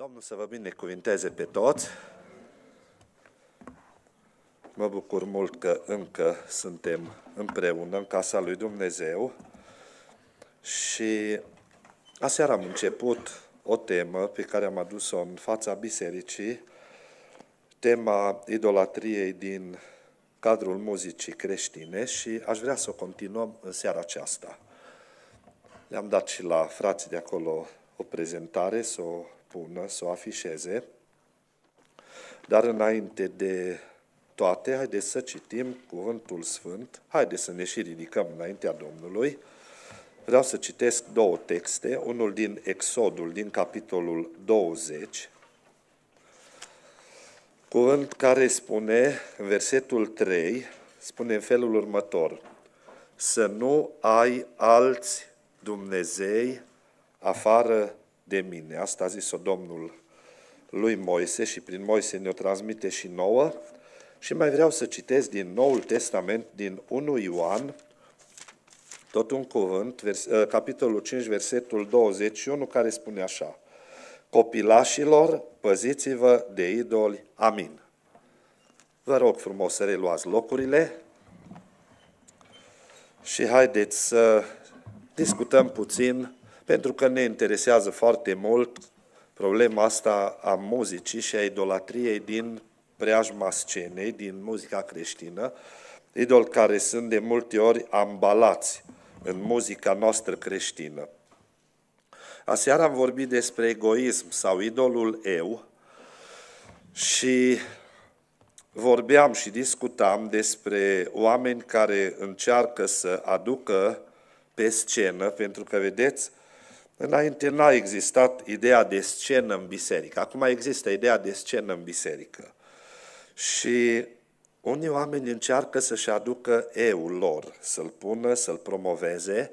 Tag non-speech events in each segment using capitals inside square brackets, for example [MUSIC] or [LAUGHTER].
Domnul să vă binecuvinteze pe toți. Mă bucur mult că încă suntem împreună în casa lui Dumnezeu și aseară am început o temă pe care am adus-o în fața bisericii, tema idolatriei din cadrul muzicii creștine și aș vrea să o continuăm în seara aceasta. Le-am dat și la frații de acolo o prezentare, să o pună, să o afișeze. Dar înainte de toate, haideți să citim Cuvântul Sfânt, haideți să ne și ridicăm înaintea Domnului. Vreau să citesc două texte, unul din Exodul, din capitolul 20, cuvânt care spune, în versetul 3, spune în felul următor, să nu ai alți Dumnezei afară de mine. Asta a zis-o Domnul lui Moise și prin Moise ne-o transmite și nouă. Și mai vreau să citesc din Noul Testament, din 1 Ioan, tot un cuvânt, vers, ă, capitolul 5, versetul 21, care spune așa. Copilașilor, păziți-vă de idoli. Amin. Vă rog frumos să reluați locurile și haideți să discutăm puțin pentru că ne interesează foarte mult problema asta a muzicii și a idolatriei din preajma scenei, din muzica creștină, idol care sunt de multe ori ambalați în muzica noastră creștină. Aseară am vorbit despre egoism sau idolul eu și vorbeam și discutam despre oameni care încearcă să aducă pe scenă, pentru că, vedeți, Înainte n-a existat ideea de scenă în biserică. Acum există ideea de scenă în biserică. Și unii oameni încearcă să-și aducă eu lor, să-l pună, să-l promoveze.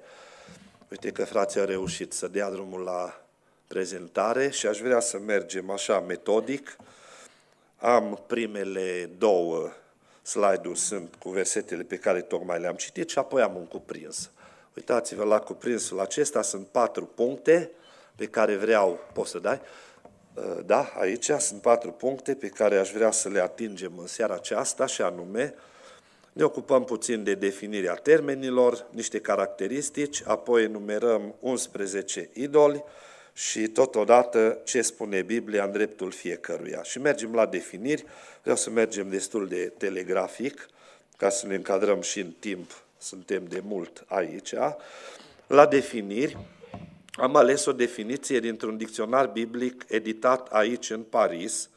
Uite că frații au reușit să dea drumul la prezentare și aș vrea să mergem așa metodic. Am primele două slide-uri sunt cu versetele pe care tocmai le-am citit și apoi am un cuprins. Uitați-vă la cuprinsul acesta, sunt patru puncte pe care vreau, poți să dai, uh, da, aici sunt patru puncte pe care aș vrea să le atingem în seara aceasta și anume, ne ocupăm puțin de definirea termenilor, niște caracteristici, apoi enumerăm 11 idoli și totodată ce spune Biblia în dreptul fiecăruia. Și mergem la definiri, vreau să mergem destul de telegrafic ca să ne încadrăm și în timp suntem de mult aici, la definiri, am ales o definiție dintr-un dicționar biblic editat aici în Paris,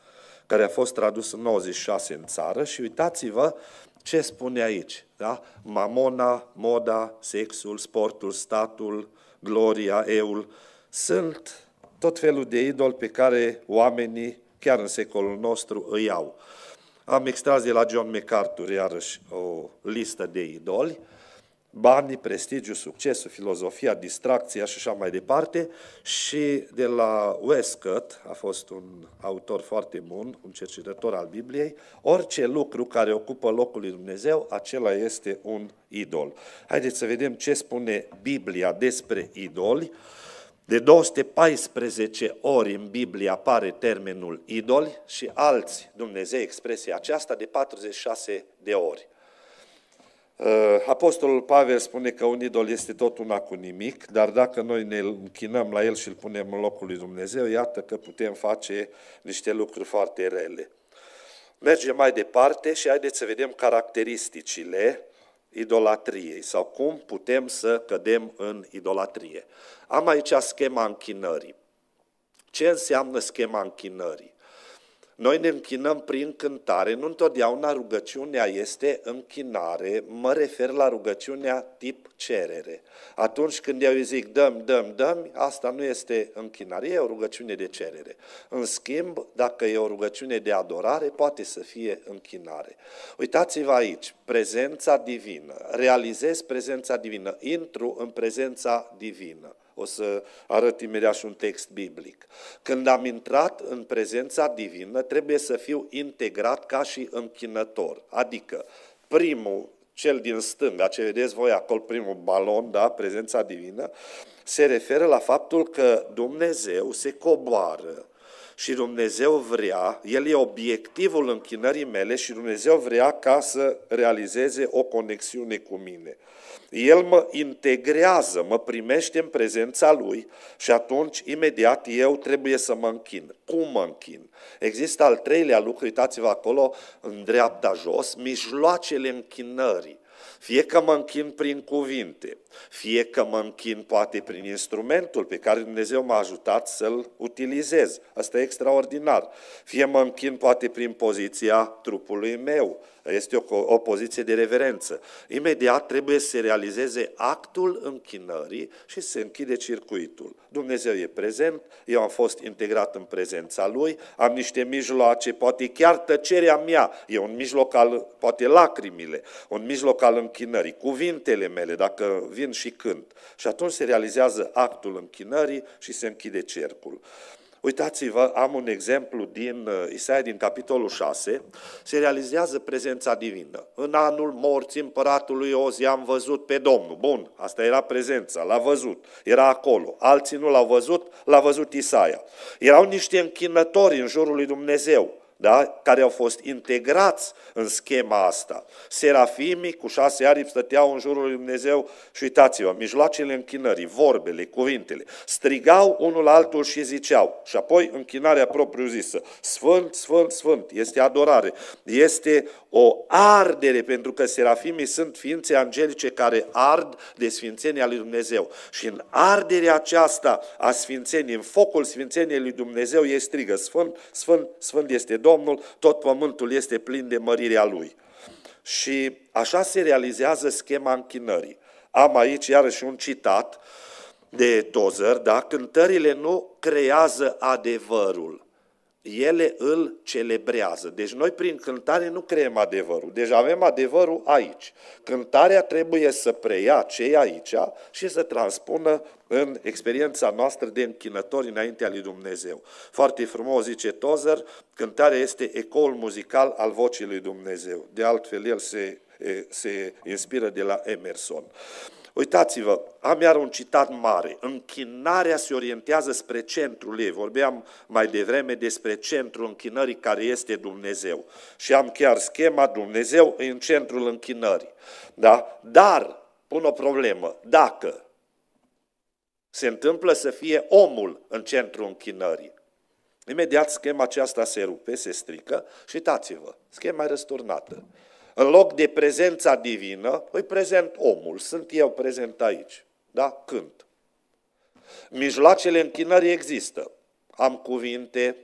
care a fost tradus în 96 în țară și uitați-vă ce spune aici. Da? Mamona, moda, sexul, sportul, statul, gloria, eul, sunt tot felul de idol pe care oamenii, chiar în secolul nostru, îi au. Am extras de la John MacArthur iarăși o listă de idoli, banii, prestigiu, succesul, filozofia, distracția și așa mai departe. Și de la Westcott, a fost un autor foarte bun, un cercetător al Bibliei, orice lucru care ocupă locul lui Dumnezeu, acela este un idol. Haideți să vedem ce spune Biblia despre idoli. De 214 ori în Biblie apare termenul idol și alți Dumnezei expresia aceasta de 46 de ori. Uh, Apostolul Pavel spune că un idol este tot una cu nimic, dar dacă noi ne închinăm la el și îl punem în locul lui Dumnezeu, iată că putem face niște lucruri foarte rele. Mergem mai departe și haideți să vedem caracteristicile idolatriei sau cum putem să cădem în idolatrie. Am aici schema închinării. Ce înseamnă schema închinării? Noi ne închinăm prin cântare, nu întotdeauna rugăciunea este închinare, mă refer la rugăciunea tip cerere. Atunci când eu îi zic dăm, dăm, dăm, asta nu este închinare, e o rugăciune de cerere. În schimb, dacă e o rugăciune de adorare, poate să fie închinare. Uitați-vă aici, prezența divină, realizez prezența divină, intru în prezența divină. O să arăt imediat și un text biblic. Când am intrat în prezența divină, trebuie să fiu integrat ca și închinător. Adică, primul cel din stânga, ce vedeți voi acolo, primul balon, da, prezența divină, se referă la faptul că Dumnezeu se coboară și Dumnezeu vrea, El e obiectivul închinării mele și Dumnezeu vrea ca să realizeze o conexiune cu mine. El mă integrează, mă primește în prezența Lui și atunci, imediat, eu trebuie să mă închin. Cum mă închin? Există al treilea lucru, uitați-vă acolo, în dreapta jos, mijloacele închinării. Fie că mă închin prin cuvinte, fie că mă închin poate prin instrumentul pe care Dumnezeu m-a ajutat să-l utilizez. Asta e extraordinar. Fie mă închin poate prin poziția trupului meu. Este o, o poziție de reverență. Imediat trebuie să se realizeze actul închinării și se închide circuitul. Dumnezeu e prezent, eu am fost integrat în prezența Lui, am niște mijloace, poate chiar tăcerea mea e un mijloc al, poate lacrimile, un mijloc al închinării, cuvintele mele, dacă vin și cânt. Și atunci se realizează actul închinării și se închide cercul. Uitați-vă, am un exemplu din uh, Isaia, din capitolul 6, se realizează prezența divină. În anul morții împăratului Ozi am văzut pe Domnul. Bun, asta era prezența, l-a văzut, era acolo. Alții nu l-au văzut, l-a văzut Isaia. Erau niște închinători în jurul lui Dumnezeu da? care au fost integrați în schema asta. Serafimii cu șase aripi stăteau în jurul lui Dumnezeu și uitați-vă, mijloacele închinării, vorbele, cuvintele, strigau unul la altul și ziceau. Și apoi închinarea propriu-zisă. Sfânt, Sfânt, Sfânt, este adorare, este o ardere, pentru că serafimii sunt ființe angelice care ard de sfințenia lui Dumnezeu. Și în arderea aceasta a sfințenii, în focul sfințeniei lui Dumnezeu, ei strigă, Sfânt, Sfânt, Sfânt este Domnul Domnul, tot pământul este plin de mărirea Lui. Și așa se realizează schema închinării. Am aici iarăși un citat de Tozer, da? Cântările nu creează adevărul, ele îl celebrează. Deci noi prin cântare nu creăm adevărul. Deci avem adevărul aici. Cântarea trebuie să preia ce e aici și să transpună în experiența noastră de închinători înaintea lui Dumnezeu. Foarte frumos zice Tozer, cântarea este ecoul muzical al vocii lui Dumnezeu. De altfel, el se, se inspiră de la Emerson. Uh, Uitați-vă, am iar un citat mare. Închinarea se orientează spre centrul ei. Vorbeam mai devreme despre centrul închinării care este Dumnezeu. Și am chiar schema Dumnezeu în centrul închinării. Da? Dar, pun o problemă, dacă se întâmplă să fie omul în centrul închinării, imediat schema aceasta se rupe, se strică și uitați-vă, schema e răsturnată în loc de prezența divină, îi prezent omul. Sunt eu prezent aici. Da? Cânt. Mijloacele închinării există. Am cuvinte,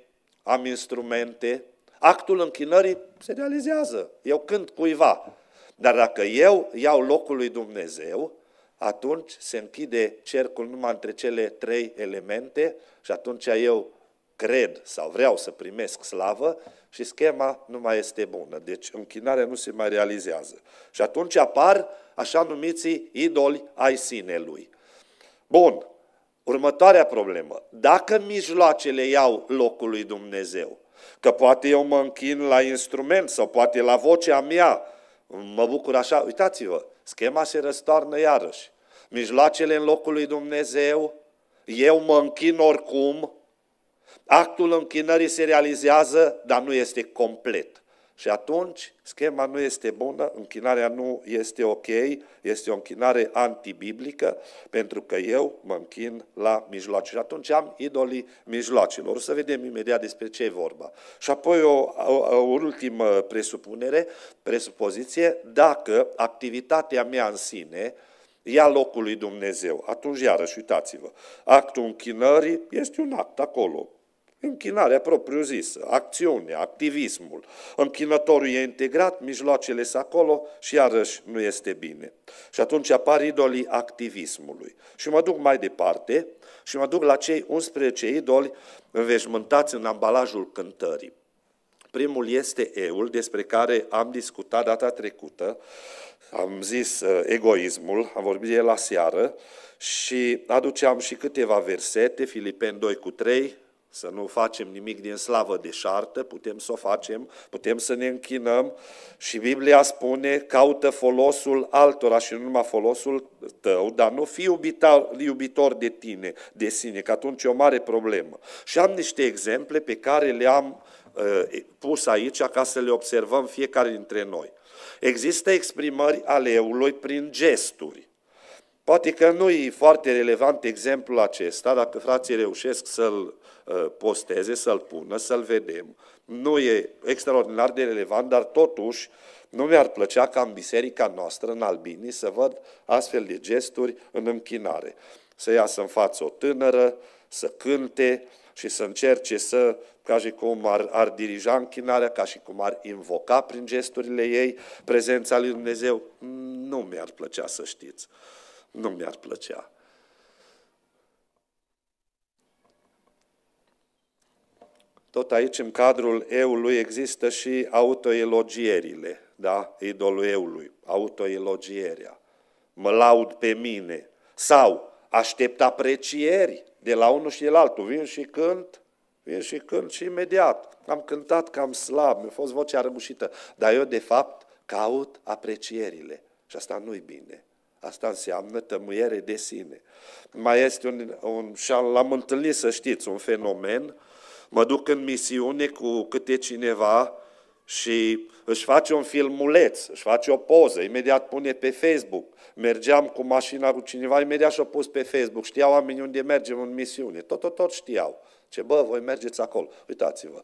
am instrumente. Actul închinării se realizează. Eu cânt cuiva. Dar dacă eu iau locul lui Dumnezeu, atunci se închide cercul numai între cele trei elemente și atunci eu cred sau vreau să primesc slavă și schema nu mai este bună. Deci închinarea nu se mai realizează. Și atunci apar așa numiții idoli ai sinelui. Bun, următoarea problemă. Dacă mijloacele iau locul lui Dumnezeu, că poate eu mă închin la instrument sau poate la vocea mea, mă bucur așa, uitați-vă, schema se răstoarnă iarăși. Mijloacele în locul lui Dumnezeu, eu mă închin oricum, Actul închinării se realizează, dar nu este complet. Și atunci schema nu este bună, închinarea nu este ok, este o închinare antibiblică, pentru că eu mă închin la mijloace. Și atunci am idolii mijloacelor. O să vedem imediat despre ce e vorba. Și apoi o, o, o ultimă presupunere, presupoziție, dacă activitatea mea în sine ia locul lui Dumnezeu. Atunci, iarăși, uitați-vă, actul închinării este un act acolo, Închinarea propriu-zisă, acțiunea, activismul. Închinătorul e integrat, mijloacele sunt acolo și iarăși nu este bine. Și atunci apar idolii activismului. Și mă duc mai departe și mă duc la cei 11 idoli înveșmântați în ambalajul cântării. Primul este eul, despre care am discutat data trecută, am zis uh, egoismul, am vorbit de la seară și aduceam și câteva versete, Filipen 2 cu 3, să nu facem nimic din slavă șartă, putem să o facem, putem să ne închinăm și Biblia spune, caută folosul altora și nu numai folosul tău, dar nu fi iubitor, de tine, de sine, că atunci e o mare problemă. Și am niște exemple pe care le-am uh, pus aici ca să le observăm fiecare dintre noi. Există exprimări ale eului prin gesturi. Poate că nu e foarte relevant exemplul acesta, dacă frații reușesc să-l Uh, posteze, să-l pună, să-l vedem. Nu e extraordinar de relevant, dar totuși nu mi-ar plăcea ca în biserica noastră, în albini, să văd astfel de gesturi în închinare. Să iasă în față o tânără, să cânte și să încerce să, ca și cum ar, ar dirija închinarea, ca și cum ar invoca prin gesturile ei prezența lui Dumnezeu, nu mi-ar plăcea să știți. Nu mi-ar plăcea. Tot aici, în cadrul eului, există și autoelogierile, da? idolul eului, autoelogierea. Mă laud pe mine. Sau aștept aprecieri de la unul și de la altul. Vin și cânt, vin și cânt și imediat. Am cântat cam slab, mi-a fost vocea răgușită. Dar eu, de fapt, caut aprecierile. Și asta nu-i bine. Asta înseamnă tămâiere de sine. Mai este un, un și l-am întâlnit, să știți, un fenomen uh, mă duc în misiune cu câte cineva și își face un filmuleț, își face o poză, imediat pune pe Facebook. Mergeam cu mașina cu cineva, imediat și-o pus pe Facebook. Știau oamenii unde mergem în misiune. Tot, tot, tot știau. Ce, bă, voi mergeți acolo. Uitați-vă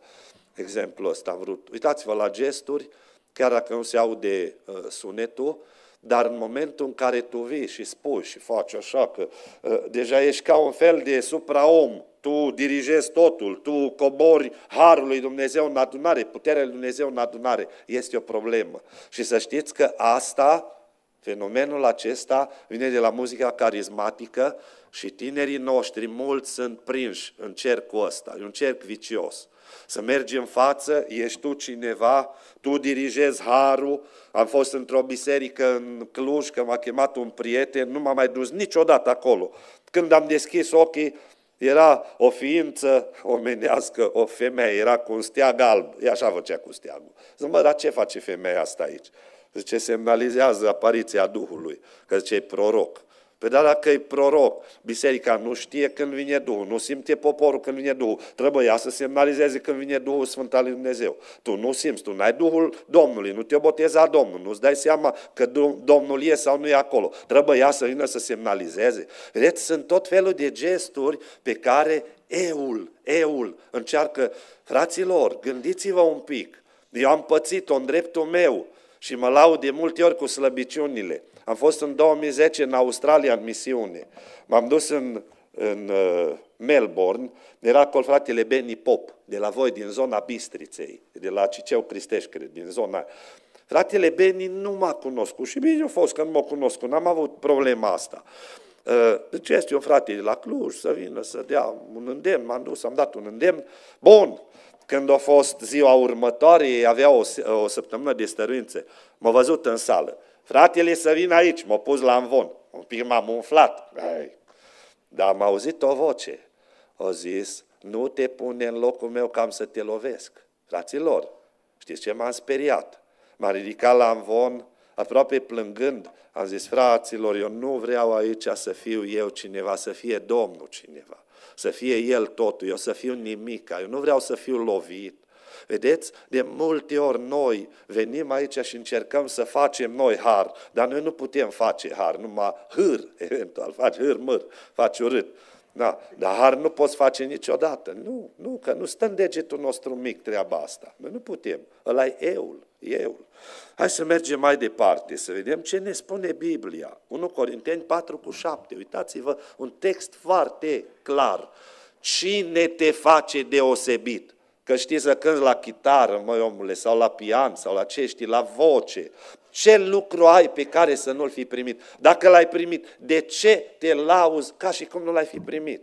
Exemplu ăsta am vrut. Uitați-vă la gesturi, chiar dacă nu se aude uh, sunetul, dar în momentul în care tu vii și spui și faci așa, că uh, deja ești ca un fel de supraom tu dirigezi totul, tu cobori harul lui Dumnezeu în adunare, puterea lui Dumnezeu în adunare. Este o problemă. Și să știți că asta, fenomenul acesta, vine de la muzica carismatică și tinerii noștri, mulți sunt prinși în cercul ăsta, e un cerc vicios. Să mergi în față, ești tu cineva, tu dirigezi harul. Am fost într-o biserică în Cluj, că m-a chemat un prieten, nu m-am mai dus niciodată acolo. Când am deschis ochii, era o ființă omenească, o femeie, era cu un steag alb. E așa făcea cu steagul. Zic, mă, dar ce face femeia asta aici? Zice, semnalizează apariția Duhului, că zice, e proroc. Pe da, dacă e proroc, biserica nu știe când vine Duhul, nu simte poporul când vine Duhul, trebuia să semnalizeze când vine Duhul Sfânt al Lui Dumnezeu. Tu nu simți, tu n-ai Duhul Domnului, nu te boteza Domnul, nu-ți dai seama că Domnul e sau nu e acolo. trebuie ea să vină să semnalizeze. Vedeți, sunt tot felul de gesturi pe care eul, eul încearcă. Fraților, gândiți-vă un pic, eu am pățit-o în dreptul meu și mă laud de multe ori cu slăbiciunile. Am fost în 2010 în Australia în misiune. M-am dus în, în uh, Melbourne, era acolo fratele Benny Pop, de la voi, din zona Bistriței, de la Ciceu Cristești, cred, din zona... Fratele Beni nu m-a cunoscut și bine a fost că nu m-a cunoscut, n-am avut problema asta. Uh, deci este un frate de la Cluj să vină să dea un îndemn, m-am dus, am dat un îndemn. Bun, când a fost ziua următoare, avea o, o săptămână de stăruințe, m-a văzut în sală. Fratele, să vin aici, m-a pus la învon. Un pic m-am umflat. Ai. Dar am auzit o voce. O zis, nu te pune în locul meu cam să te lovesc. Fraților, știți ce m-am speriat? m a ridicat la învon, aproape plângând, am zis, fraților, eu nu vreau aici să fiu eu cineva, să fie Domnul cineva, să fie El totul, eu să fiu nimic, eu nu vreau să fiu lovit, Vedeți? De multe ori noi venim aici și încercăm să facem noi har, dar noi nu putem face har, numai hâr, [LAUGHS] eventual, faci hâr, măr, faci urât. Da, dar har nu poți face niciodată. Nu, nu, că nu stă în degetul nostru mic treaba asta. Noi nu putem. Ăla e eul, eul. Hai să mergem mai departe, să vedem ce ne spune Biblia. 1 Corinteni 4 cu 7. Uitați-vă, un text foarte clar. Cine te face deosebit? Că știi să cânți la chitară, măi omule, sau la pian, sau la ce știi, la voce. Ce lucru ai pe care să nu-l fi primit? Dacă l-ai primit, de ce te lauzi ca și cum nu l-ai fi primit?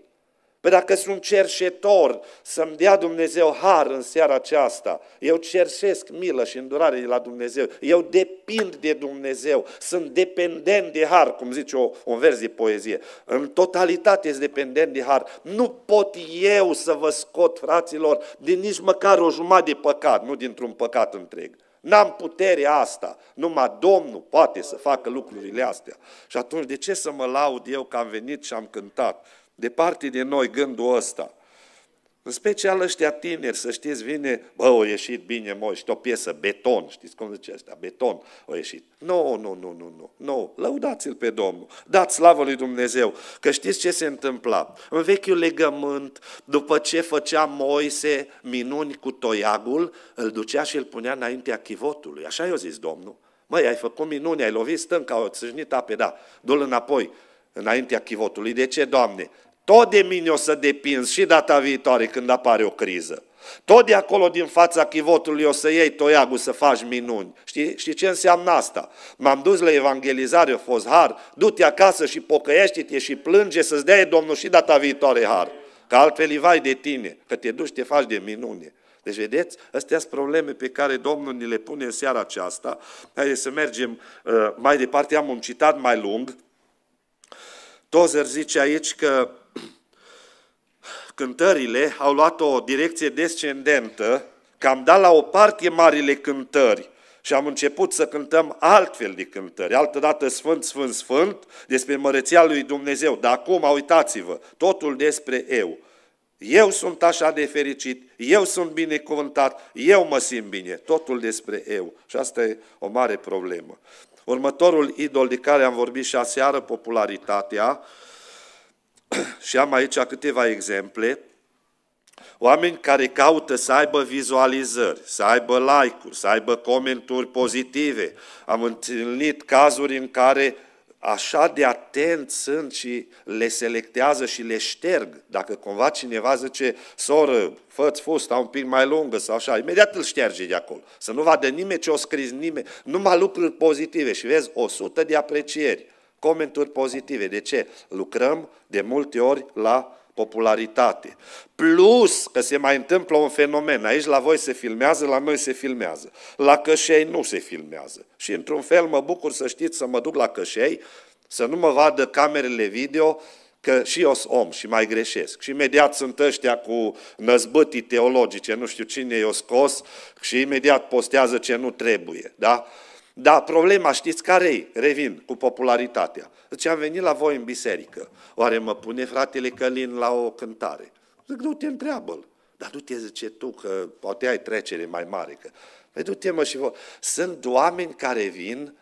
Păi dacă sunt cerșetor, să-mi dea Dumnezeu har în seara aceasta. Eu cerșesc milă și îndurare de la Dumnezeu. Eu depind de Dumnezeu. Sunt dependent de har, cum zice o, un vers de poezie. În totalitate sunt dependent de har. Nu pot eu să vă scot, fraților, din nici măcar o jumătate de păcat, nu dintr-un păcat întreg. N-am puterea asta. Numai Domnul poate să facă lucrurile astea. Și atunci, de ce să mă laud eu că am venit și am cântat? departe de noi gândul ăsta. În special ăștia tineri, să știți, vine, bă, o ieșit bine, mă, și o piesă, beton, știți cum zice asta, beton, o ieșit. Nu, nu, nu, nu, nu, nu, lăudați-l pe Domnul, dați slavă lui Dumnezeu, că știți ce se întâmpla. În vechiul legământ, după ce făcea Moise minuni cu toiagul, îl ducea și îl punea înaintea chivotului, așa i-a zis Domnul. Măi, ai făcut minuni, ai lovit stânca, o țâșnit ape, da, du-l înapoi, înaintea chivotului. De ce, Doamne? Tot de mine o să depinzi și data viitoare când apare o criză. Tot de acolo din fața chivotului o să iei toiagul să faci minuni. Știi, știi ce înseamnă asta? M-am dus la evangelizare, a fost har, du-te acasă și pocăiește-te și plânge să-ți dea Domnul și data viitoare har. Că altfel îi vai de tine, că te duci te faci de minune. Deci, vedeți, astea sunt probleme pe care Domnul ni le pune în seara aceasta. Haideți să mergem uh, mai departe, am un citat mai lung. Tozer zice aici că cântările au luat o direcție descendentă, că am dat la o parte marile cântări și am început să cântăm altfel de cântări. Altădată Sfânt, Sfânt, Sfânt, despre măreția lui Dumnezeu. Dar acum, uitați-vă, totul despre eu. Eu sunt așa de fericit, eu sunt binecuvântat, eu mă simt bine. Totul despre eu. Și asta e o mare problemă. Următorul idol de care am vorbit și aseară, popularitatea, [COUGHS] și am aici câteva exemple, oameni care caută să aibă vizualizări, să aibă like-uri, să aibă comenturi pozitive. Am întâlnit cazuri în care așa de atent sunt și le selectează și le șterg. Dacă cumva cineva zice, soră, fă-ți fusta un pic mai lungă sau așa, imediat îl șterge de acolo. Să nu vadă nimeni ce o scris nimeni, numai lucruri pozitive și vezi 100 de aprecieri comenturi pozitive. De ce? Lucrăm de multe ori la popularitate. Plus că se mai întâmplă un fenomen. Aici la voi se filmează, la noi se filmează. La Cășei nu se filmează. Și într-un fel mă bucur să știți să mă duc la Cășei, să nu mă vadă camerele video, că și eu sunt om și mai greșesc. Și imediat sunt ăștia cu năzbătii teologice, nu știu cine i-o scos, și imediat postează ce nu trebuie. Da? Dar problema știți care e? Revin cu popularitatea. Deci am venit la voi în biserică. Oare mă pune fratele Călin la o cântare? Zic, nu te întreabă-l. Dar du-te, zice tu, că poate ai trecere mai mare. Că... Păi du-te, mă, și vă. Sunt oameni care vin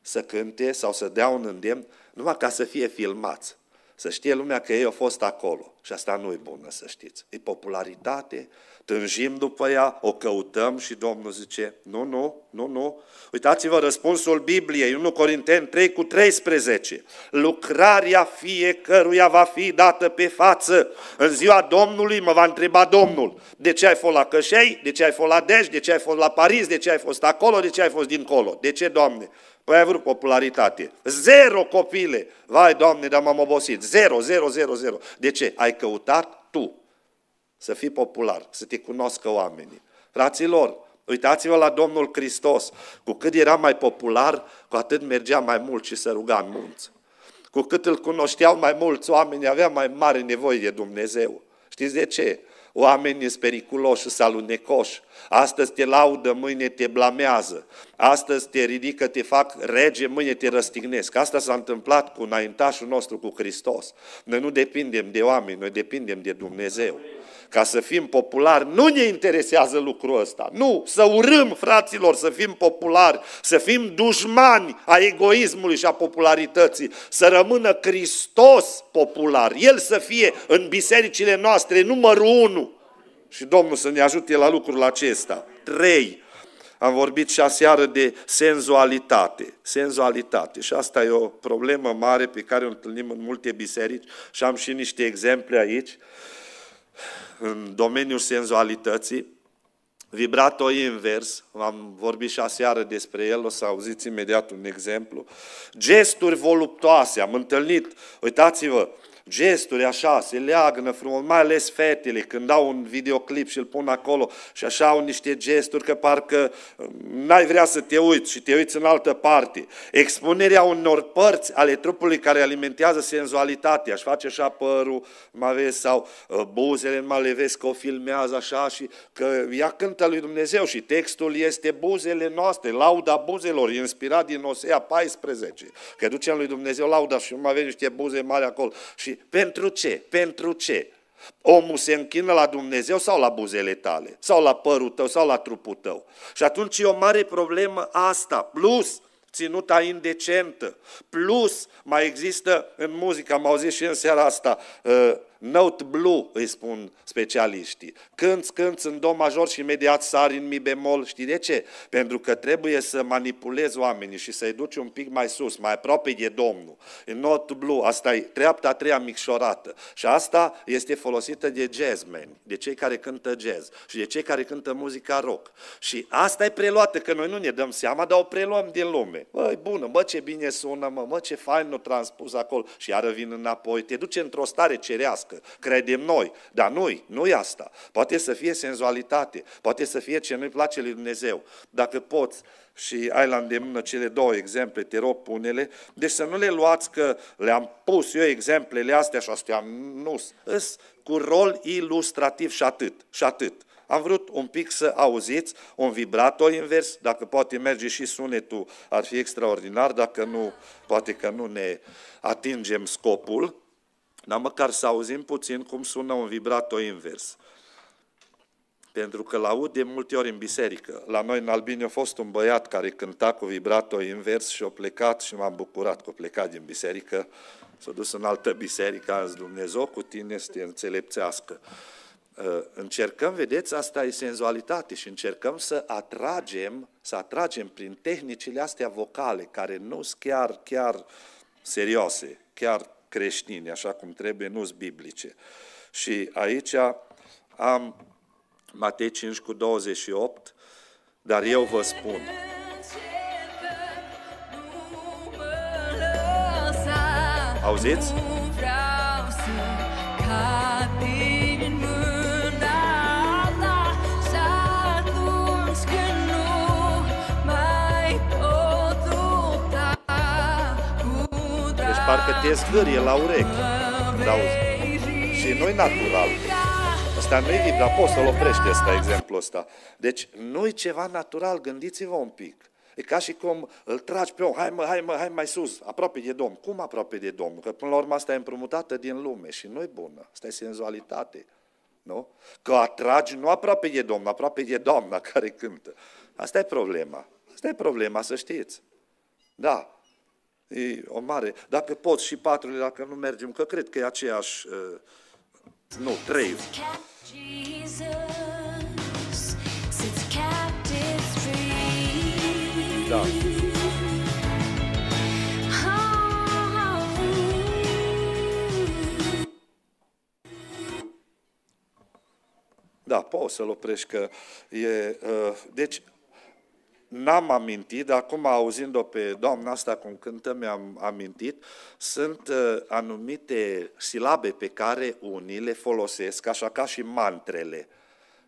să cânte sau să dea un îndemn numai ca să fie filmați. Să știe lumea că ei au fost acolo. Și asta nu e bună, să știți. E popularitate, tânjim după ea, o căutăm și Domnul zice, nu, nu, nu, nu. Uitați-vă răspunsul Bibliei, 1 Corinteni 3 cu 13. Lucrarea fiecăruia va fi dată pe față. În ziua Domnului mă va întreba Domnul, de ce ai fost la Cășei, de ce ai fost la Dej, de ce ai fost la Paris, de ce ai fost acolo, de ce ai fost dincolo. De ce, Doamne? Păi ai vrut popularitate. Zero copile. Vai, Doamne, dar m-am obosit. Zero, zero, zero, zero. De ce? Ai căutat tu să fii popular, să te cunoască oamenii. Fraților, uitați-vă la Domnul Hristos. Cu cât era mai popular, cu atât mergea mai mult și se ruga în munți. Cu cât îl cunoșteau mai mulți oameni, avea mai mare nevoie de Dumnezeu. Știți de ce? Oamenii sunt periculoși, sunt alunecoși. Astăzi te laudă, mâine te blamează. Astăzi te ridică, te fac rege, mâine te răstignesc. Asta s-a întâmplat cu înaintașul nostru, cu Hristos. Noi nu depindem de oameni, noi depindem de Dumnezeu ca să fim populari. Nu ne interesează lucrul ăsta. Nu, să urâm fraților, să fim populari, să fim dușmani a egoismului și a popularității, să rămână Hristos popular, El să fie în bisericile noastre numărul unu. Și Domnul să ne ajute la lucrul acesta. Trei, am vorbit și aseară de senzualitate. Senzualitate. Și asta e o problemă mare pe care o întâlnim în multe biserici și am și niște exemple aici în domeniul senzualității, vibrato invers, am vorbit și aseară despre el, o să auziți imediat un exemplu, gesturi voluptoase, am întâlnit, uitați-vă, Gesturi așa, se leagănă frumos, mai ales fetele, când au un videoclip și îl pun acolo și așa au niște gesturi că parcă mm, n-ai vrea să te uiți și te uiți în altă parte. Expunerea unor părți ale trupului care alimentează senzualitatea, își face așa părul, mă vezi, sau ă, buzele, mă le vezi că o filmează așa și că ea cântă lui Dumnezeu și textul este buzele noastre, lauda buzelor, inspirat din Osea 14, că ducem lui Dumnezeu lauda și mă vezi niște buze mari acolo și și pentru ce? Pentru ce? Omul se închină la Dumnezeu sau la buzele tale, sau la părul tău, sau la trupul tău. Și atunci e o mare problemă asta. Plus, ținuta indecentă. Plus, mai există în muzică, am auzit și în seara asta, uh, note blue, îi spun specialiștii. Când, când în do major și imediat sari în mi bemol. Știi de ce? Pentru că trebuie să manipulezi oamenii și să-i duci un pic mai sus, mai aproape de Domnul. În note blue, asta e treapta a treia micșorată. Și asta este folosită de jazzmen, de cei care cântă jazz și de cei care cântă muzica rock. Și asta e preluată, că noi nu ne dăm seama, dar o preluăm din lume. Băi, bună, mă, ce bine sună, mă, mă, ce fain o transpus acolo și iară vin înapoi. Te duce într-o stare cerească facă, credem noi, dar nu nu e asta. Poate să fie senzualitate, poate să fie ce nu-i place lui Dumnezeu. Dacă poți și ai la îndemână cele două exemple, te rog, punele. Deci să nu le luați că le-am pus eu exemplele astea și astea nu sunt cu rol ilustrativ și atât, și atât. Am vrut un pic să auziți un vibrato invers, dacă poate merge și sunetul, ar fi extraordinar, dacă nu, poate că nu ne atingem scopul, dar măcar să auzim puțin cum sună un vibrato invers. Pentru că l-aud de multe ori în biserică. La noi în Albini a fost un băiat care cânta cu vibrato invers și a plecat și m-am bucurat că a plecat din biserică. S-a dus în altă biserică, azi Dumnezeu cu tine să te înțelepțească. Uh, încercăm, vedeți, asta e senzualitate și încercăm să atragem, să atragem prin tehnicile astea vocale, care nu sunt chiar, chiar serioase, chiar creștini, așa cum trebuie, nu sunt biblice. Și aici am Matei 5 cu 28, dar eu vă spun, Auziți? parcă te zgârie la ureche. Da, și nu-i natural. Asta nu-i vibra, poți să-l oprești ăsta, exemplu ăsta. Deci nu-i ceva natural, gândiți-vă un pic. E ca și cum îl tragi pe om, hai mă, hai mă, hai mai sus, aproape de Domn. Cum aproape de Domn? Că până la urmă asta e împrumutată din lume și nu-i bună. Asta e senzualitate. Nu? Că atragi nu aproape de Domn, aproape de Doamna care cântă. Asta e problema. Asta e problema, să știți. Da, E o mare. Dacă pot și patrule, dacă nu mergem, că cred că e aceeași... Uh, nu, trei. Da. Da, poți să-l oprești că e... Uh, deci n-am amintit, dar acum auzind-o pe doamna asta cum cântă, mi-am amintit, sunt uh, anumite silabe pe care unii le folosesc, așa ca și mantrele.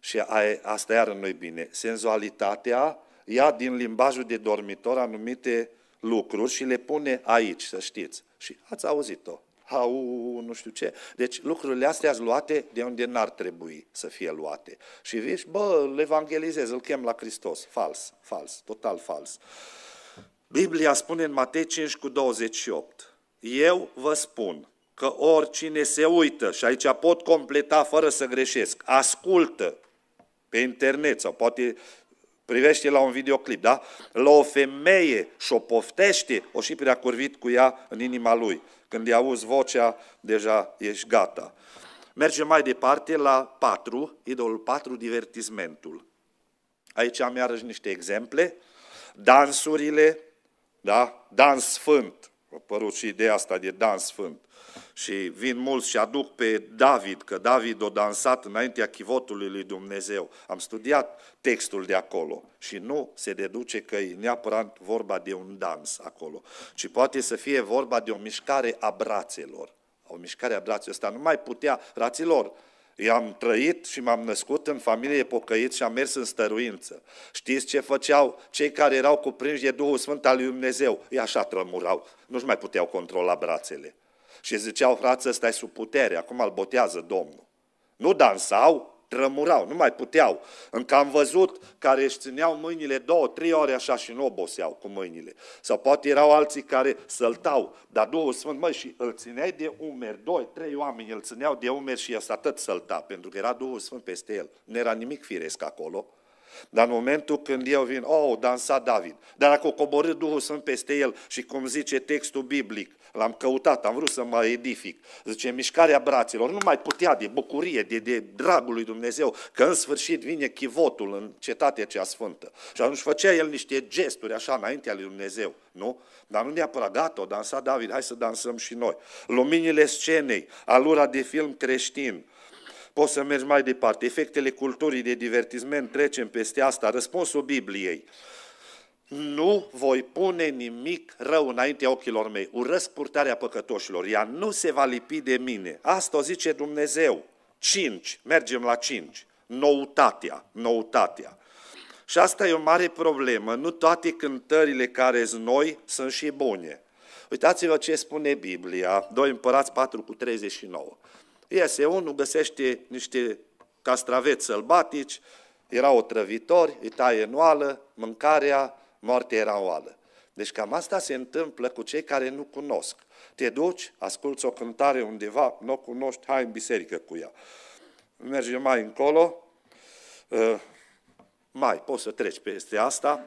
Și a, asta iară nu bine. Senzualitatea ia din limbajul de dormitor anumite lucruri și le pune aici, să știți. Și ați auzit-o au nu știu ce. Deci lucrurile astea sunt luate de unde n-ar trebui să fie luate. Și vezi, bă, îl evangelizez, îl chem la Hristos. Fals, fals, total fals. Biblia spune în Matei 5 cu 28, eu vă spun că oricine se uită, și aici pot completa fără să greșesc, ascultă pe internet sau poate privește la un videoclip, da? La o femeie și o poftește, o și prea curvit cu ea în inima lui. Când îi auzi vocea, deja ești gata. Mergem mai departe la 4, idolul 4, divertismentul. Aici am iarăși niște exemple. Dansurile, da? Dans sfânt. A apărut și ideea asta de dans sfânt și vin mulți și aduc pe David, că David o dansat înaintea chivotului lui Dumnezeu. Am studiat textul de acolo și nu se deduce că e neapărat vorba de un dans acolo, ci poate să fie vorba de o mișcare a brațelor. O mișcare a brațelor. ăsta nu mai putea, fraților, i am trăit și m-am născut în familie pocăit și am mers în stăruință. Știți ce făceau cei care erau cuprinși de Duhul Sfânt al lui Dumnezeu? Ei așa trămurau, nu-și mai puteau controla brațele. Și ziceau, frață, ăsta e sub putere, acum îl botează Domnul. Nu dansau, trămurau, nu mai puteau. Încă am văzut care își țineau mâinile două, trei ore așa și nu oboseau cu mâinile. Sau poate erau alții care săltau, dar Duhul Sfânt, măi, și îl țineai de umeri, doi, trei oameni îl țineau de umeri și ăsta tot sălta, pentru că era Duhul Sfânt peste el. Nu era nimic firesc acolo. Dar în momentul când eu vin, oh, dansa David, dar dacă o coborâ Duhul Sfânt peste el și cum zice textul biblic, L-am căutat, am vrut să mă edific. Zice, mișcarea braților nu mai putea de bucurie, de, de dragul lui Dumnezeu, că în sfârșit vine chivotul în cetatea cea sfântă. Și atunci făcea el niște gesturi așa înaintea lui Dumnezeu, nu? Dar nu mi-a o dansa David, hai să dansăm și noi. Luminile scenei, alura de film creștin, poți să mergi mai departe. Efectele culturii de divertisment trecem peste asta. Răspunsul Bibliei nu voi pune nimic rău înaintea ochilor mei. Urăsc purtarea păcătoșilor, ea nu se va lipi de mine. Asta o zice Dumnezeu. Cinci, mergem la cinci. Noutatea, noutatea. Și asta e o mare problemă. Nu toate cântările care sunt noi sunt și bune. Uitați-vă ce spune Biblia, 2 împărați 4 cu 39. Iese unul, găsește niște castraveți sălbatici, erau otrăvitori, îi taie noală, mâncarea, moartea era oală. Deci cam asta se întâmplă cu cei care nu cunosc. Te duci, asculți o cântare undeva, nu o cunoști, hai în biserică cu ea. Mergi mai încolo, uh, mai poți să treci peste asta.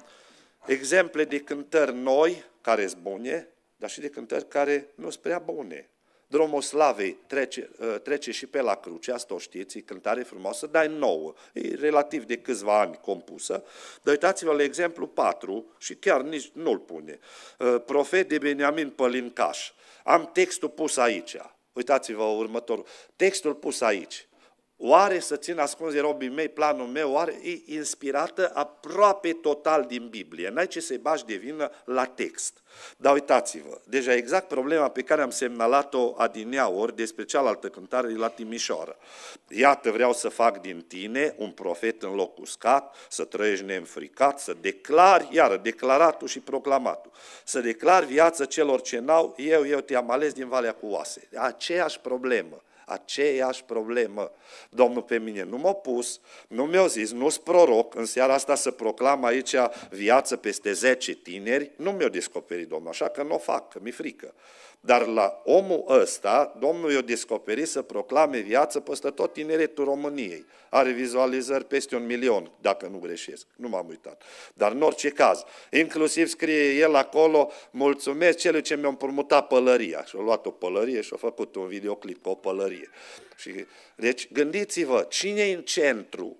Exemple de cântări noi, care sunt bune, dar și de cântări care nu sunt prea bune. Drumul slavei trece, ă, trece și pe la cruce, asta o știți, e cântare frumoasă, dar e nouă, e relativ de câțiva ani compusă. Dar uitați-vă la exemplu 4 și chiar nici nu-l pune. Ă, profet de Beniamin Pălincaș. Am textul pus aici. Uitați-vă următorul. Textul pus aici. Oare să țin ascunse robii mei, planul meu, oare e inspirată aproape total din Biblie. N-ai ce să-i bași de vină la text. Dar uitați-vă, deja exact problema pe care am semnalat-o ori despre cealaltă cântare de la Timișoara. Iată, vreau să fac din tine un profet în loc uscat, să trăiești neînfricat, să declari, iară, declaratul și proclamatul, să declari viață celor ce n-au, eu, eu te-am ales din Valea cu oase. Aceeași problemă aceeași problemă. Domnul pe mine nu m-a pus, nu mi-a zis, nu-s proroc, în seara asta să proclam aici viață peste 10 tineri, nu mi-a descoperit Domnul, așa că nu o fac, că mi-e frică. Dar la omul ăsta, Domnul i-a descoperit să proclame viață peste tot tineretul României. Are vizualizări peste un milion, dacă nu greșesc. Nu m-am uitat. Dar în orice caz, inclusiv scrie el acolo, mulțumesc celui ce mi-a împrumutat pălăria. Și-a luat o pălărie și-a făcut un videoclip cu o pălărie. Și, deci, gândiți-vă, cine e în centru?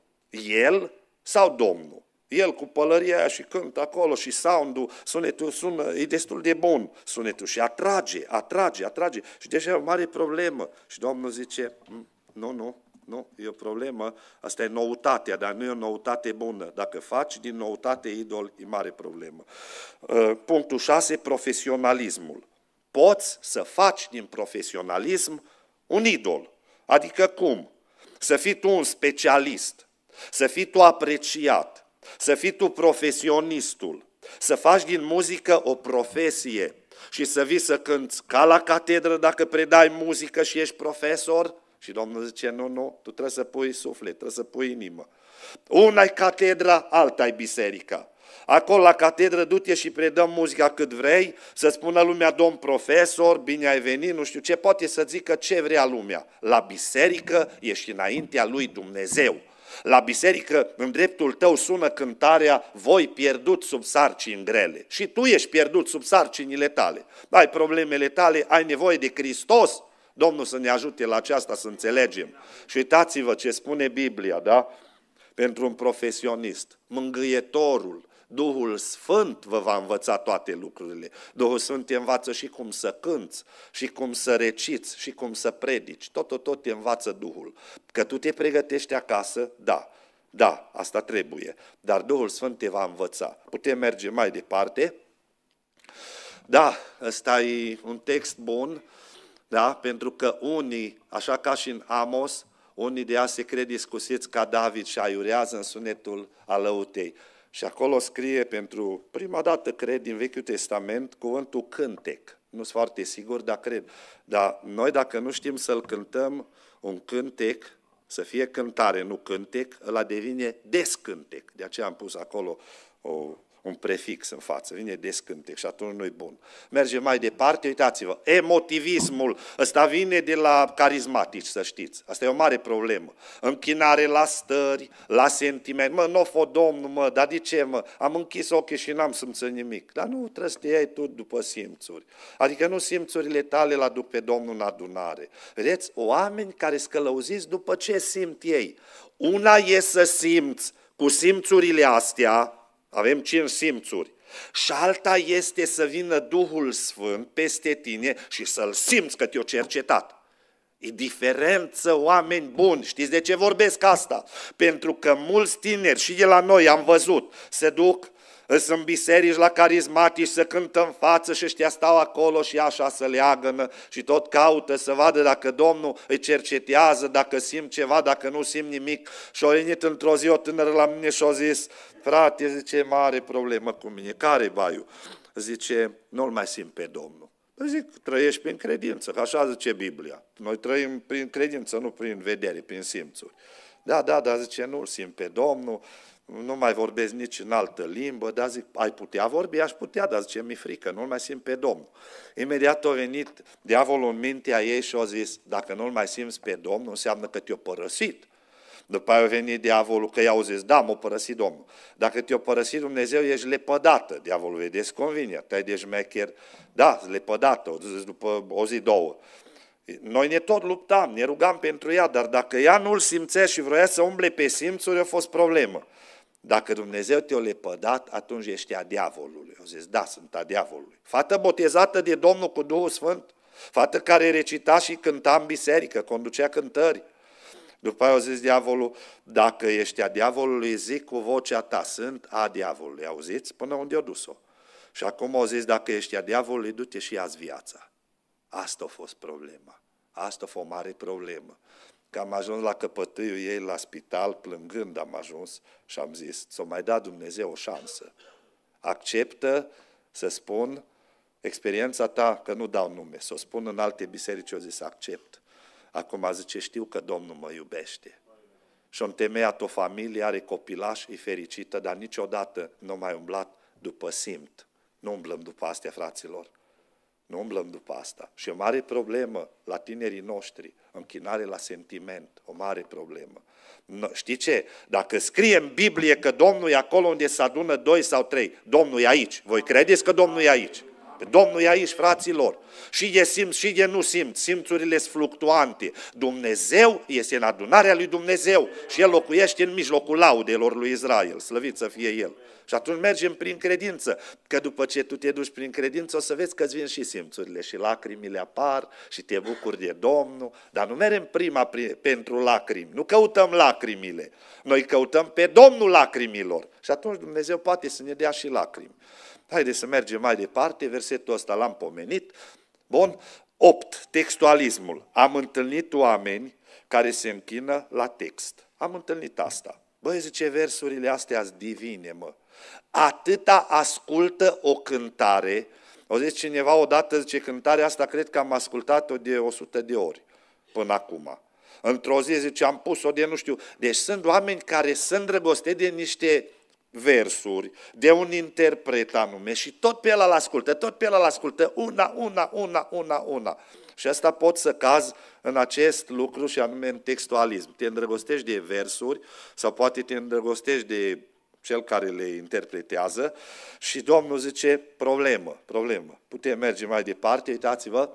El sau Domnul? el cu pălăria și cântă acolo și sound-ul, sunetul sună, e destul de bun sunetul și atrage, atrage, atrage. Și deja e o mare problemă. Și Domnul zice, mm, nu, nu, nu, e o problemă, asta e noutatea, dar nu e o noutate bună. Dacă faci din noutate idol, e mare problemă. Uh, punctul 6, profesionalismul. Poți să faci din profesionalism un idol. Adică cum? Să fii tu un specialist, să fii tu apreciat, să fii tu profesionistul, să faci din muzică o profesie și să vii să cânți ca la catedră dacă predai muzică și ești profesor, și Domnul zice, nu, nu, tu trebuie să pui suflet, trebuie să pui inimă. una e catedra, alta e biserica. Acolo la catedră du-te și predăm muzica cât vrei, să spună lumea domn profesor, bine ai venit, nu știu ce, poate să zică ce vrea lumea. La biserică ești înaintea lui Dumnezeu. La biserică, în dreptul tău sună cântarea Voi pierdut sub sarcini grele. Și tu ești pierdut sub sarcinile tale. Ai problemele tale, ai nevoie de Hristos. Domnul să ne ajute la aceasta să înțelegem. Și uitați-vă ce spune Biblia, da? Pentru un profesionist, mângâietorul, Duhul Sfânt vă va învăța toate lucrurile. Duhul Sfânt te învață și cum să cânți, și cum să reciți, și cum să predici. Tot, tot, tot te învață Duhul. Că tu te pregătești acasă, da, da, asta trebuie. Dar Duhul Sfânt te va învăța. Putem merge mai departe. Da, ăsta e un text bun, da? pentru că unii, așa ca și în Amos, unii de azi se cred discusiți ca David și aiurează în sunetul alăutei. Și acolo scrie pentru prima dată, cred, din Vechiul Testament, cuvântul cântec. Nu sunt foarte sigur, dar cred. Dar noi, dacă nu știm să-l cântăm, un cântec, să fie cântare, nu cântec, ăla devine descântec. De aceea am pus acolo o un prefix în față, vine descântec și atunci nu-i bun. merge mai departe, uitați-vă, emotivismul, ăsta vine de la carismatici, să știți, asta e o mare problemă. Închinare la stări, la sentiment, mă, nu o domnul, mă, dar de ce, mă, am închis ochii și n-am simțit nimic. Dar nu, trebuie să te iei tot după simțuri. Adică nu simțurile tale la aduc pe Domnul în adunare. Vedeți, oameni care scălăuziți după ce simt ei. Una e să simți cu simțurile astea, avem cinci simțuri. Și alta este să vină Duhul Sfânt peste tine și să-L simți că te-o cercetat. E diferență oameni buni. Știți de ce vorbesc asta? Pentru că mulți tineri, și de la noi am văzut, se duc sunt biserici la carismatici să cântă în față și ăștia stau acolo și așa să leagă și tot caută să vadă dacă Domnul îi cercetează, dacă simt ceva, dacă nu simt nimic. Și o venit într-o zi o tânără la mine și o zis, frate, zice, mare problemă cu mine, care baiu? Zice, nu-l mai simt pe Domnul. Păi zic, trăiești prin credință, că așa zice Biblia. Noi trăim prin credință, nu prin vedere, prin simțuri. Da, da, da, zice, nu-l simt pe Domnul, nu mai vorbesc nici în altă limbă, dar zic, ai putea vorbi? Aș putea, dar zice, mi frică, nu-l mai simt pe Domnul. Imediat a venit diavolul în mintea ei și a zis, dacă nu-l mai simți pe Domnul, înseamnă că te-a părăsit. După aia a venit diavolul, că i-au zis, da, m-a părăsit Domnul. Dacă te-a părăsit Dumnezeu, ești lepădată. Diavolul e desconvinia, te-ai de șmecher, da, lepădată, o zis după o zi, două. Noi ne tot luptam, ne rugam pentru ea, dar dacă ea nu-l simțea și vroia să umble pe simțuri, a fost problemă. Dacă Dumnezeu te-a lepădat, atunci ești a diavolului. Eu zis, da, sunt a diavolului. Fată botezată de Domnul cu Duhul Sfânt, fată care recita și cânta în biserică, conducea cântări. După aia au zis diavolul, dacă ești a diavolului, zic cu vocea ta, sunt a diavolului. Auziți? Până unde o dus-o. Și acum au zis, dacă ești a diavolului, du-te și ia viața. Asta a fost problema. Asta a fost o mare problemă că am ajuns la căpătâiul ei la spital, plângând am ajuns și am zis, să o mai dat Dumnezeu o șansă. Acceptă să spun experiența ta, că nu dau nume, să o spun în alte biserici, eu zis, accept. Acum zice, știu că Domnul mă iubește. Și o întemeiat o familie, are copilaș, e fericită, dar niciodată nu mai umblat după simt. Nu umblăm după astea, fraților. Nu umblăm după asta. Și o mare problemă la tinerii noștri, închinare la sentiment, o mare problemă. No, știi ce? Dacă scrie în Biblie că Domnul e acolo unde se adună doi sau trei, Domnul e aici. Voi credeți că Domnul e aici? Că Domnul e aici, fraților. Și e simț, și e nu simț. Simțurile sunt fluctuante. Dumnezeu este în adunarea lui Dumnezeu și El locuiește în mijlocul laudelor lui Israel. Slăvit să fie El. Și atunci mergem prin credință, că după ce tu te duci prin credință o să vezi că îți vin și simțurile și lacrimile apar și te bucuri de Domnul, dar nu merem prima pentru lacrimi, nu căutăm lacrimile, noi căutăm pe Domnul lacrimilor și atunci Dumnezeu poate să ne dea și lacrimi. Haideți să mergem mai departe, versetul ăsta l-am pomenit. Bun, 8. Textualismul. Am întâlnit oameni care se închină la text. Am întâlnit asta. Băi, zice, versurile astea divine, mă. Atâta ascultă o cântare, o zice cineva odată, zice, cântarea asta cred că am ascultat-o de 100 de ori până acum. Într-o zi, zice, am pus-o de nu știu. Deci sunt oameni care sunt drăgoste de niște versuri de un interpret anume și tot pe el îl ascultă, tot pe el îl ascultă, una, una, una, una, una. Și asta pot să caz în acest lucru și anume în textualism. Te îndrăgostești de versuri sau poate te îndrăgostești de cel care le interpretează și Domnul zice, problemă, problemă, putem merge mai departe, uitați-vă,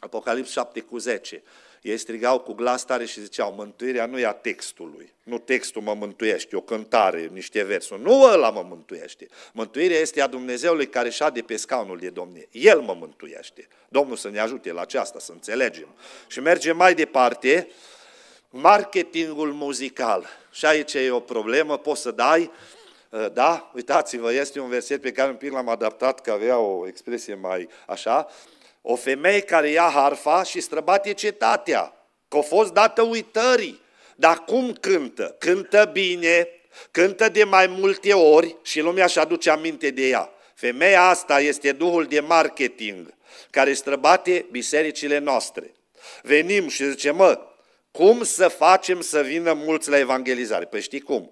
Apocalips 7 cu 10. Ei strigau cu glas tare și ziceau, mântuirea nu e a textului. Nu textul mă mântuiește, o cântare, niște versuri. Nu ăla mă mântuiește. Mântuirea este a Dumnezeului care șade pe scaunul de domnie. El mă mântuiește. Domnul să ne ajute la aceasta, să înțelegem. Și mergem mai departe, marketingul muzical. Și aici e o problemă, poți să dai uh, da? Uitați-vă, este un verset pe care un pic l-am adaptat, că avea o expresie mai așa, o femeie care ia harfa și străbate cetatea, că a fost dată uitării. Dar cum cântă? Cântă bine, cântă de mai multe ori și lumea și aduce aminte de ea. Femeia asta este duhul de marketing care străbate bisericile noastre. Venim și zicem, mă, cum să facem să vină mulți la evangelizare? Păi știi cum?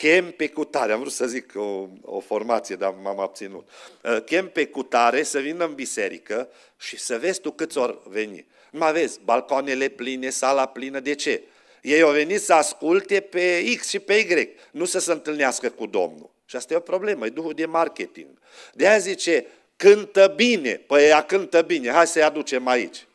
chem pe cutare, am vrut să zic o, o formație, dar m-am abținut, uh, chem pe cutare să vină în biserică și să vezi tu câți ori veni. Mai vezi, balcoanele pline, sala plină, de ce? Ei au venit să asculte pe X și pe Y, nu să se întâlnească cu Domnul. Și asta e o problemă, e duhul de marketing. De aia zice, cântă bine, păi ea cântă bine, hai să-i aducem aici.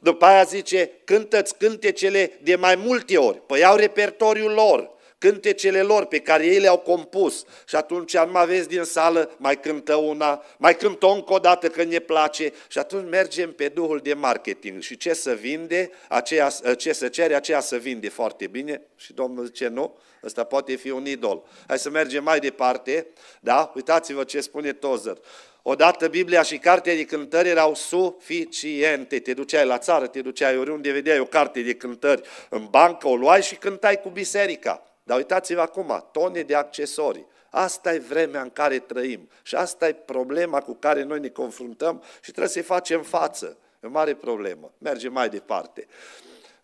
După aia zice, cântă-ți cântecele de mai multe ori, păi au repertoriul lor cântecele lor pe care ei le-au compus și atunci nu mai aveți din sală, mai cântă una, mai cântă încă o dată când ne place și atunci mergem pe duhul de marketing și ce să vinde, aceea, ce să cere, aceea să vinde foarte bine și Domnul zice nu, ăsta poate fi un idol. Hai să mergem mai departe, da? Uitați-vă ce spune Tozer. Odată Biblia și cartea de cântări erau suficiente. Te duceai la țară, te duceai oriunde, vedeai o carte de cântări în bancă, o luai și cântai cu biserica. Dar uitați-vă acum, tone de accesorii. Asta e vremea în care trăim și asta e problema cu care noi ne confruntăm și trebuie să-i facem față. E o mare problemă. Mergem mai departe.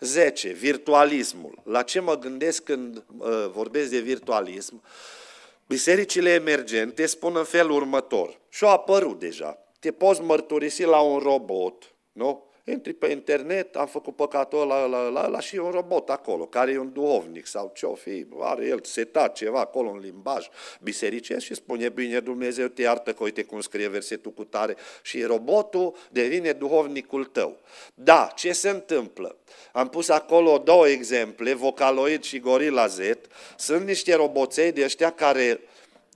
10. Virtualismul. La ce mă gândesc când uh, vorbesc de virtualism? Bisericile emergente spun în felul următor, și-au apărut deja, te poți mărturisi la un robot, nu? Intri pe internet, am făcut păcatul ăla, ăla, ăla, ăla și e un robot acolo, care e un duhovnic sau ce fi, are el setat ceva acolo în limbaj bisericesc și spune, bine, Dumnezeu te iartă că uite cum scrie versetul cu tare și robotul devine duhovnicul tău. Da, ce se întâmplă? Am pus acolo două exemple, Vocaloid și Gorilla Z, sunt niște roboței de ăștia care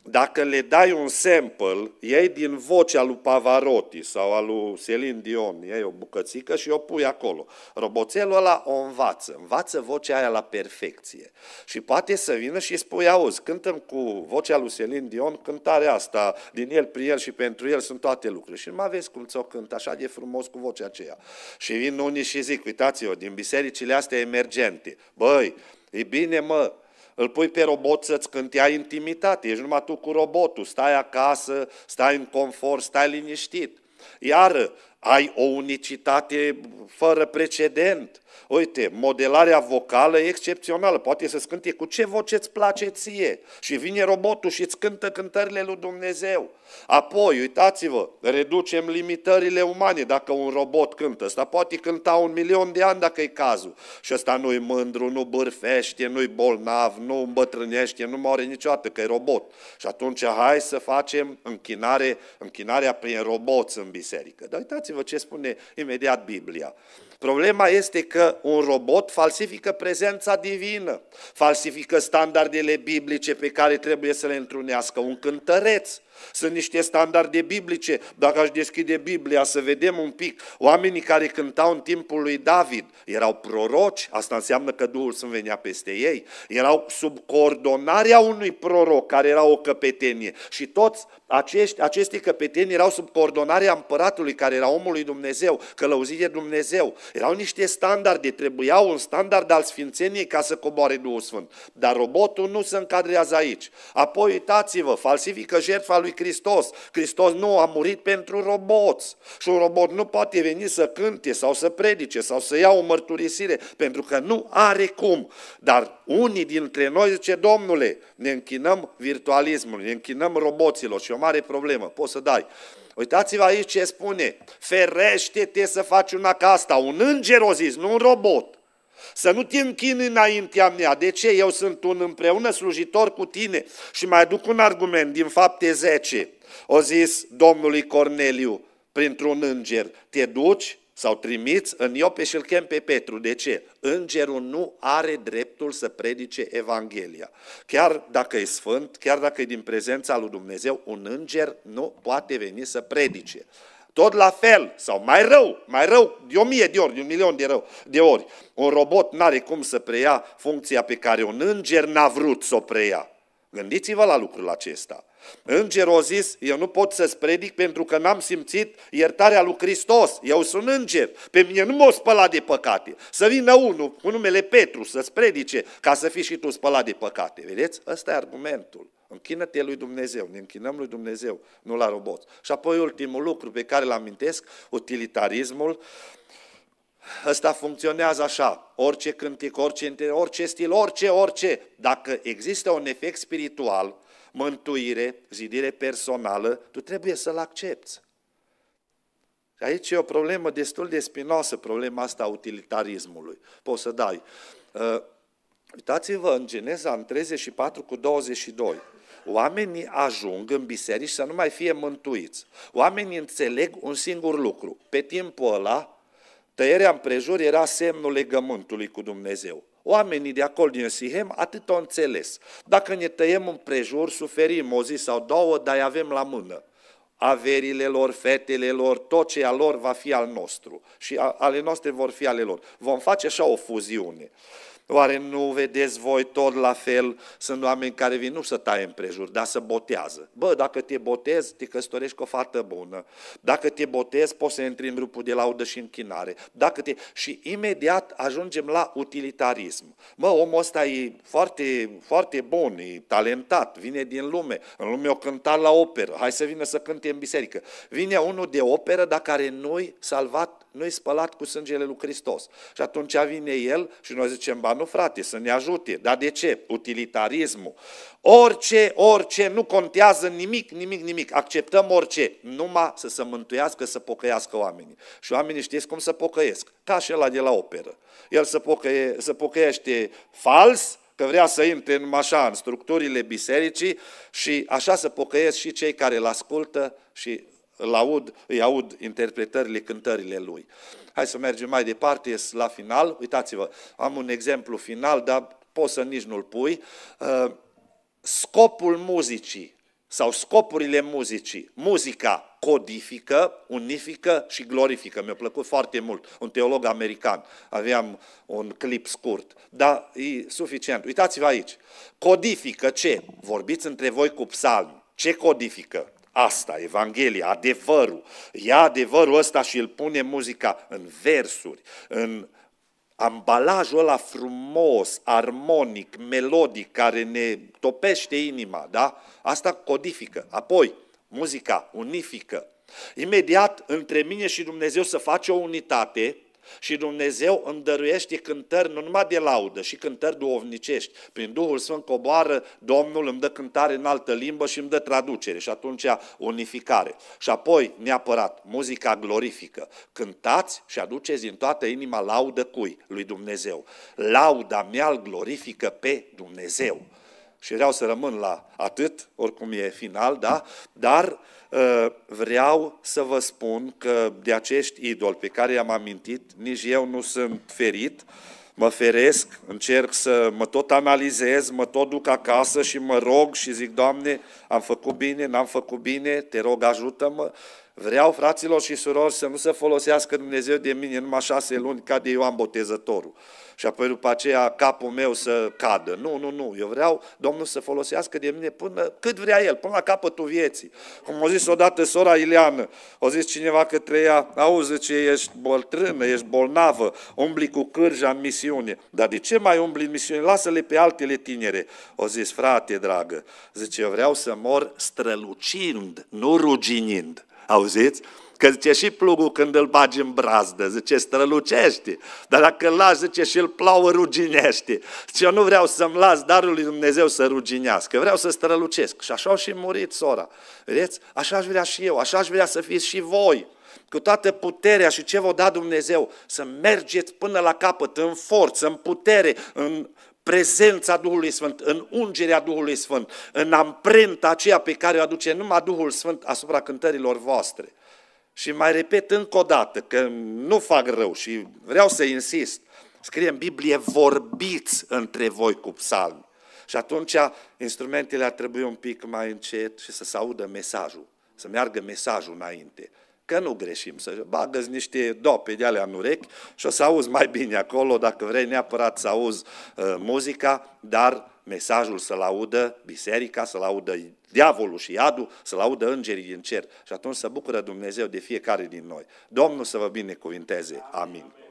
dacă le dai un sample, iei din vocea lui Pavarotti sau a lui Celine Dion, iei o bucățică și o pui acolo. Roboțelul ăla o învață, învață vocea aia la perfecție. Și poate să vină și spui, auzi, cântăm cu vocea lui Celine Dion cântarea asta, din el, prin el și pentru el sunt toate lucruri. Și nu mai vezi cum ți-o cânt așa de frumos cu vocea aceea. Și vin unii și zic, uitați o din bisericile astea emergente, băi, e bine mă, îl pui pe robot să-ți cânte, ai intimitate, ești numai tu cu robotul, stai acasă, stai în confort, stai liniștit. Iar ai o unicitate fără precedent. Uite, modelarea vocală e excepțională, poate să scânte cu ce voce îți place ție. Și vine robotul și îți cântă cântările lui Dumnezeu. Apoi, uitați-vă, reducem limitările umane dacă un robot cântă. Ăsta poate cânta un milion de ani dacă e cazul. Și ăsta nu-i mândru, nu bârfește, nu-i bolnav, nu îmbătrânește, nu moare niciodată, că e robot. Și atunci hai să facem închinare, închinarea prin roboți în biserică. Dar uitați-vă Uitați-vă ce spune imediat Biblia. Problema este că un robot falsifică prezența divină, falsifică standardele biblice pe care trebuie să le întrunească un cântăreț, sunt niște standarde biblice. Dacă aș deschide Biblia să vedem un pic, oamenii care cântau în timpul lui David erau proroci, asta înseamnă că Duhul Sfânt venea peste ei, erau sub coordonarea unui proroc care era o căpetenie și toți acești, aceste căpetenii erau sub coordonarea împăratului care era omul lui Dumnezeu, călăuzit de Dumnezeu. Erau niște standarde, trebuiau un standard al sfințeniei ca să coboare Duhul Sfânt. Dar robotul nu se încadrează aici. Apoi uitați-vă, falsifică jertfa lui lui Hristos. Hristos nu a murit pentru roboți și un robot nu poate veni să cânte sau să predice sau să ia o mărturisire pentru că nu are cum. Dar unii dintre noi zice, domnule, ne închinăm virtualismului, ne închinăm roboților și o mare problemă, poți să dai. Uitați-vă aici ce spune, ferește-te să faci una ca asta, un înger o zis, nu un robot să nu te închini înaintea mea. De ce? Eu sunt un împreună slujitor cu tine. Și mai aduc un argument din fapte 10. O zis domnului Corneliu printr-un înger, te duci sau trimiți în Iope și îl chem pe Petru. De ce? Îngerul nu are dreptul să predice Evanghelia. Chiar dacă e sfânt, chiar dacă e din prezența lui Dumnezeu, un înger nu poate veni să predice. Tot la fel, sau mai rău, mai rău, de o mie de ori, de un milion de, rău, de ori. Un robot n-are cum să preia funcția pe care un înger n-a vrut să o preia. Gândiți-vă la lucrul acesta. Îngerul a zis, eu nu pot să-ți predic pentru că n-am simțit iertarea lui Hristos. Eu sunt înger, pe mine nu m-o spăla de păcate. Să vină unul cu numele Petru să-ți predice ca să fii și tu spălat de păcate. Vedeți? Ăsta e argumentul. Închină-te lui Dumnezeu, ne închinăm lui Dumnezeu, nu la robot. Și apoi ultimul lucru pe care îl amintesc, utilitarismul, ăsta funcționează așa, orice cântic, orice, orice stil, orice, orice. Dacă există un efect spiritual, mântuire, zidire personală, tu trebuie să-l accepti. Aici e o problemă destul de spinoasă, problema asta a utilitarismului. Poți să dai. Uh, uitați-vă în Geneza, în 34 cu 22. Oamenii ajung în biserici să nu mai fie mântuiți. Oamenii înțeleg un singur lucru. Pe timpul ăla, tăierea împrejur era semnul legământului cu Dumnezeu. Oamenii de acolo din Sihem atât o înțeles. Dacă ne tăiem împrejur, suferim o zi sau două, dar avem la mână averile lor, fetele lor, tot ce a lor va fi al nostru și ale noastre vor fi ale lor. Vom face așa o fuziune. Oare nu vedeți voi tot la fel? Sunt oameni care vin nu să taie împrejur, dar să botează. Bă, dacă te botezi, te căsătorești cu o fată bună. Dacă te botezi, poți să intri în grupul de laudă și închinare. Dacă te... Și imediat ajungem la utilitarism. Mă, omul ăsta e foarte, foarte bun, e talentat, vine din lume. În lume o cânta la operă, hai să vină să cânte în biserică. Vine unul de operă, dar care nu-i salvat nu-i spălat cu sângele lui Hristos. Și atunci vine el și noi zicem, ba nu frate, să ne ajute. Dar de ce? Utilitarismul. Orice, orice, nu contează nimic, nimic, nimic. Acceptăm orice, numai să se mântuiască, să pocăiască oamenii. Și oamenii știți cum să pocăiesc, ca și ăla de la operă. El se, pocăie, se pocăiește fals, că vrea să intre în așa, în structurile bisericii și așa să pocăiesc și cei care îl ascultă și îl aud, îi aud interpretările, cântările lui. Hai să mergem mai departe, la final. Uitați-vă, am un exemplu final, dar poți să nici nu-l pui. Uh, scopul muzicii sau scopurile muzicii. Muzica codifică, unifică și glorifică. Mi-a plăcut foarte mult. Un teolog american. Aveam un clip scurt. Dar e suficient. Uitați-vă aici. Codifică ce? Vorbiți între voi cu psalmi. Ce codifică? asta, Evanghelia, adevărul. Ia adevărul ăsta și îl pune muzica în versuri, în ambalajul ăla frumos, armonic, melodic, care ne topește inima, da? Asta codifică. Apoi, muzica unifică. Imediat, între mine și Dumnezeu să face o unitate, și Dumnezeu îndăruiește cântări nu numai de laudă, și cântări duovnicești. Prin Duhul Sfânt coboară, Domnul îmi dă cântare în altă limbă și îmi dă traducere și atunci unificare. Și apoi, neapărat, muzica glorifică. Cântați și aduceți din toată inima laudă cui? Lui Dumnezeu. Lauda mea îl glorifică pe Dumnezeu. Și vreau să rămân la atât, oricum e final, da? Dar uh, Ă, vreau să vă spun că de acești idoli pe care i-am amintit, nici eu nu sunt ferit, mă feresc, încerc să mă tot analizez, mă tot duc acasă și mă rog și zic, Doamne, am făcut bine, n-am făcut bine, te rog, ajută-mă. Vreau, fraților și surori, să nu se folosească Dumnezeu de mine numai șase luni ca de Ioan Botezătorul și apoi după aceea capul meu să cadă. Nu, nu, nu. Eu vreau Domnul să folosească de mine până cât vrea El, până la capătul vieții. Cum a zis odată sora Ileană, a zis cineva către ea, auzi, ce ești bătrână, ești bolnavă, umbli cu cârja în misiune. Dar de ce mai umbli în misiune? Lasă-le pe altele tinere. O zis, frate dragă, zice, eu vreau să mor strălucind, nu ruginind. Auziți? Că zice și plugul când îl bagi în brazdă, zice strălucește, dar dacă îl lași, zice și îl plouă, ruginește. Zice, eu nu vreau să-mi las darul lui Dumnezeu să ruginească, vreau să strălucesc. Și așa au și murit sora. Vedeți? Așa aș vrea și eu, așa aș vrea să fiți și voi cu toată puterea și ce vă da Dumnezeu, să mergeți până la capăt, în forță, în putere, în prezența Duhului Sfânt, în ungerea Duhului Sfânt, în amprenta aceea pe care o aduce numai Duhul Sfânt asupra cântărilor voastre. Și mai repet încă o dată, că nu fac rău și vreau să insist. Scrie în Biblie, vorbiți între voi cu psalmi. Și atunci instrumentele ar trebui un pic mai încet și să se audă mesajul, să meargă mesajul înainte. Că nu greșim, să bagă niște dope de alea în urechi și o să auzi mai bine acolo, dacă vrei neapărat să auzi uh, muzica, dar mesajul să-l audă biserica, să-l audă diavolul și iadul, să-l audă îngerii din cer. Și atunci să bucură Dumnezeu de fiecare din noi. Domnul să vă binecuvinteze. Amin. Amin.